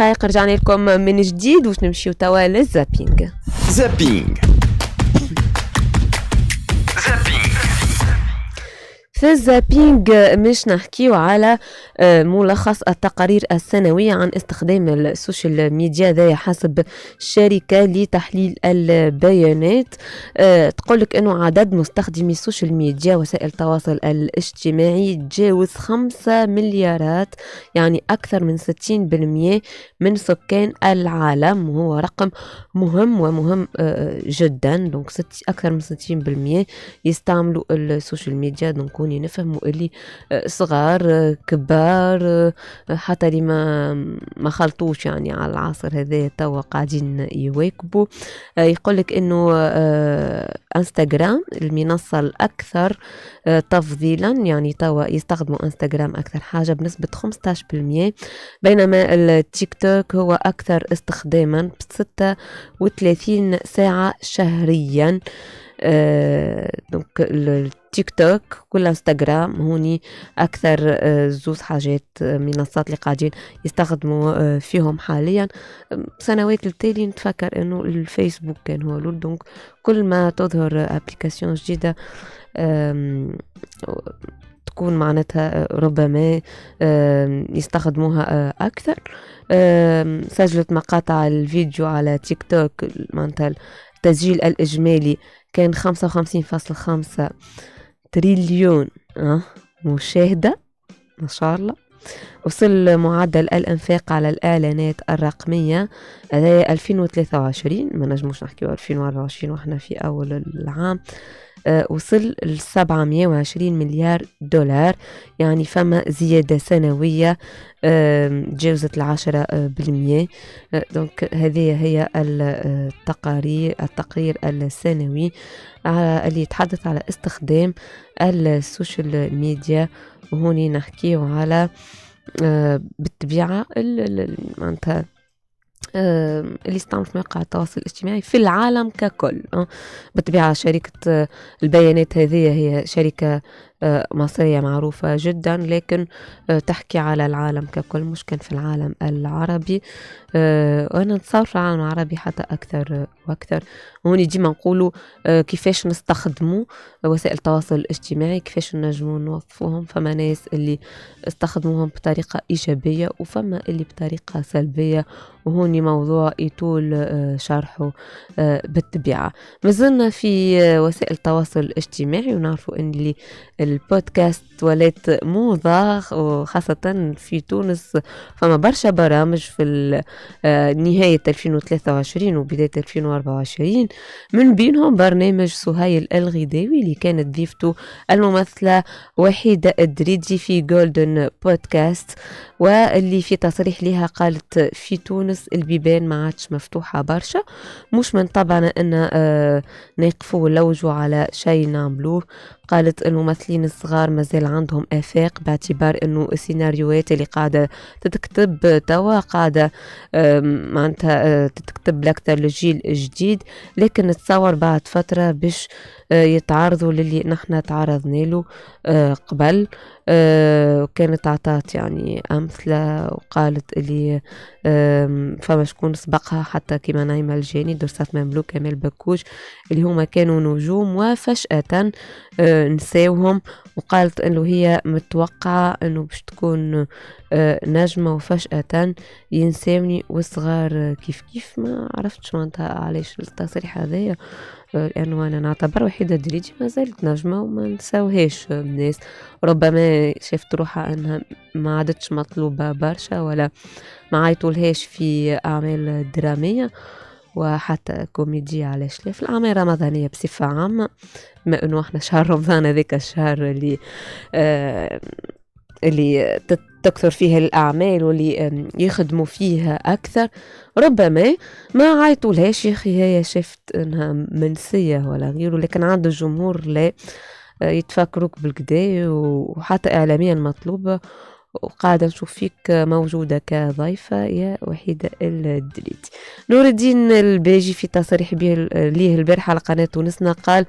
دقائق رجعنا لكم من جديد وتنمشيو توا للزابينغ زابينغ في الزابينغ مش نحكيو على آه، ملخص التقارير السنوية عن استخدام السوشيال ميديا ذا حسب الشركة لتحليل البيانات آه، تقولك أنه عدد مستخدمي السوشيال ميديا وسائل التواصل الاجتماعي تجاوز خمسة مليارات يعني أكثر من ستين بالمية من سكان العالم وهو رقم مهم ومهم آه، جدا دونك أكثر من ستين بالمية يستعملوا السوشيال ميديا دونك يحاولون ينفهموا اللي آه، صغار آه، كبار آه، حتى اللي ما ما خلطوش يعني على العصر هذا توا قاعدين يواكبوا يقول لك انه انستغرام المنصه الاكثر تفضيلا يعني توا يستخدموا انستغرام اكثر حاجه بنسبه 15% بينما التيك توك هو اكثر استخداما ب 36 ساعه شهريا آه، دونك التيك توك والانستغرام هوني اكثر آه، زوز حاجات آه، منصات اللي قاعدين يستخدموا فيهم حاليا سنوات التالي نتفكر انه الفيسبوك كان هو الاول دونك كل ما تظهر ابليكاسيون جديده تكون معناتها ربما يستخدموها أكثر سجلت مقاطع الفيديو على تيك توك معناتها التسجيل الإجمالي كان خمسة وخمسين فاصل خمسة تريليون آه، مشاهدة ما شاء الله وصل معدل الانفاق على الاعلانات الرقميه هذا 2023 ما نجموش نحكيو 2024 وحنا في اول العام آه، وصل ل 720 مليار دولار يعني فما زيادة سنوية تجاوزت العشرة آه، بالمية آه، دونك هذه هي التقارير التقرير السنوي اللي يتحدث على استخدام السوشيال ميديا وهوني نحكيه على بالطبيعة معناتها اللي استعمل في مواقع التواصل الاجتماعي في العالم ككل أه؟ بالطبيعة شركة آه، البيانات هذه هي شركة آه، مصرية معروفة جدا لكن آه، تحكي على العالم ككل مش كان في العالم العربي وأنا آه، نتصور في العالم العربي حتى أكثر وأكثر هوني ديما نقولوا كيفاش نستخدموا وسائل التواصل الاجتماعي كيفاش نجموا نوظفوهم فما ناس اللي استخدموهم بطريقة إيجابية وفما اللي بطريقة سلبية وهوني موضوع يطول شرحه بالطبيعة مازلنا في وسائل التواصل الاجتماعي ونعرفوا أن اللي البودكاست ولات موضة وخاصة في تونس فما برشا برامج في آه، نهاية 2023 وبداية 2024 من بينهم برنامج سهيل الغداوي اللي كانت ضيفته الممثلة وحيدة الدريدي في جولدن بودكاست واللي في تصريح لها قالت في تونس البيبان ما عادش مفتوحة برشا مش من طبعنا أن آه، نقفوا ولوجوا على شيء نعملوه قالت الممثلين المشاهدين الصغار مازال عندهم افاق باعتبار انه السيناريوهات اللي قاعده تتكتب توا قاعده معناتها آه، تتكتب لاكثر للجيل الجديد لكن نتصور بعد فتره باش آه، يتعرضوا للي نحنا تعرضنا له آه، قبل وكانت آه، عطات يعني أمثلة وقالت اللي فما شكون سبقها حتى كيما نايمة الجاني درسات مملوك كامل بكوش اللي هما كانوا نجوم وفجأة نساوهم وقالت انه هي متوقعة انه باش تكون آه، نجمة وفجأة ينسامني والصغار آه، كيف كيف ما عرفتش معناتها علاش التصريح هذايا آه، لانه انا نعتبر وحيده دريجي ما زالت نجمه وما نساوهاش الناس ربما شافت روحها انها ما عادتش مطلوبه برشا ولا ما عيطولهاش في اعمال دراميه وحتى كوميديا على شلاف في الاعمال الرمضانيه بصفه عامه ما انه احنا شهر رمضان هذاك الشهر اللي آه اللي تت تكثر فيه الأعمال واللي يخدموا فيها أكثر ربما ما عيطولهاش يا أخي هي شافت أنها منسية ولا غيره لكن عند الجمهور لا آه، يتفكروك بالكدا وحتى إعلاميا مطلوبة وقاعدة نشوف فيك موجودة كضيفة يا وحيدة الدليت نور الدين الباجي في تصريح به ليه البارحة على قناة تونسنا قال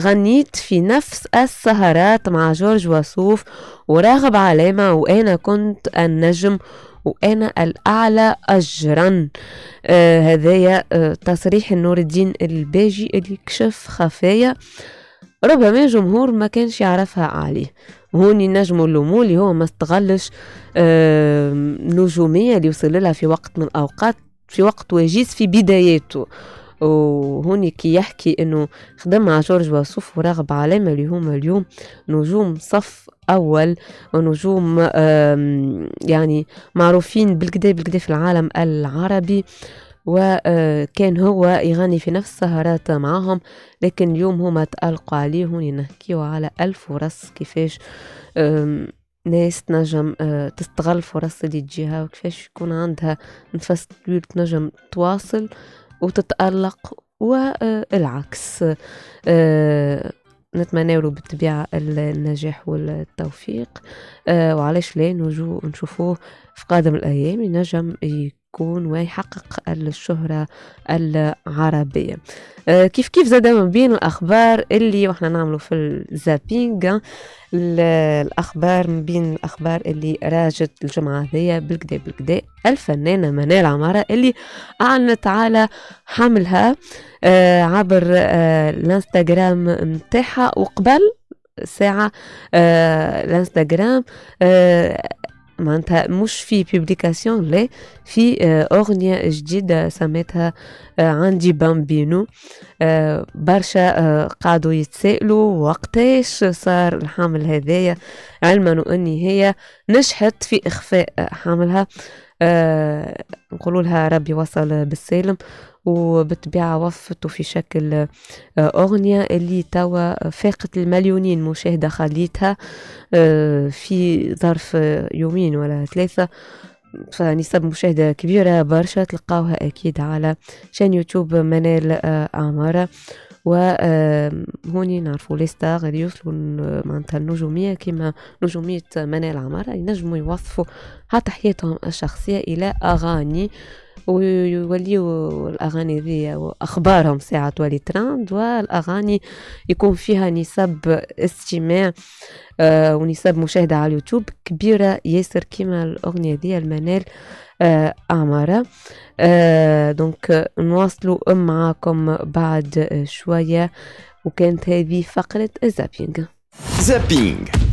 غنيت في نفس السهرات مع جورج وصوف وراغب علامة وأنا كنت النجم وانا الاعلى اجرا آه هذايا آه تصريح نور الدين الباجي اللي كشف خفايا ربما جمهور ما كانش يعرفها عليه هون نجم اللومو اللي هو ما استغلش النجومية اللي وصل لها في وقت من الأوقات في وقت وجيز في بداياته وهوني كي يحكي انه خدم مع جورج واسوف وراغب علامه اللي هما اليوم نجوم صف اول ونجوم يعني معروفين بالكدا بالكدا في العالم العربي وكان هو يغني في نفس السهرات معهم لكن اليوم هما تألقوا عليه ونحكيو على ألف فرص كيفاش ناس تنجم آه، تستغل فرص اللي تجيها وكيفاش يكون عندها نفس طويل تنجم تواصل وتتألق والعكس آه، آه، نتمنى له بالطبيعة النجاح والتوفيق وعلاش لا نجو نشوفوه في قادم الأيام ينجم يكون ويحقق الشهرة العربية آه، كيف كيف زاد من بين الأخبار اللي وإحنا نعملو في الزابينغ الأخبار من بين الأخبار اللي راجت الجمعة هذية بالكدا بالكدا الفنانة منال عمارة اللي أعلنت على حملها آه، عبر آه، الانستغرام نتاعها وقبل ساعة الانستغرام معناتها مش في بيبليكاسيون لا في آه، أغنية جديدة سميتها آه، عندي بامبينو آه، برشا قعدوا يتسائلوا وقتاش صار الحمل هذايا علما أن هي نجحت في إخفاء حملها نقولولها ربي وصل بالسالم وبالطبيعة وصفته في شكل آه، أغنية اللي توا فاقت المليونين مشاهدة خليتها آه، في ظرف يومين ولا ثلاثة فنسب مشاهدة كبيرة برشا تلقاوها أكيد على شان يوتيوب منال آه، عمارة وهوني نعرفوا لي ستار غادي يوصلوا معناتها النجوميه كما نجوميه منال عماره ينجموا يوصفوا حتى حياتهم الشخصيه الى اغاني ويوليو الاغاني ذي واخبارهم ساعه تولي تراند والاغاني يكون فيها نسب استماع آه، ونسب مشاهده على اليوتيوب كبيره ياسر كيما الاغنيه ذي المنال أعمارة آه،, آه دونك نواصلوا معاكم بعد شوية وكانت هذه فقرة الزابينغ زابينغ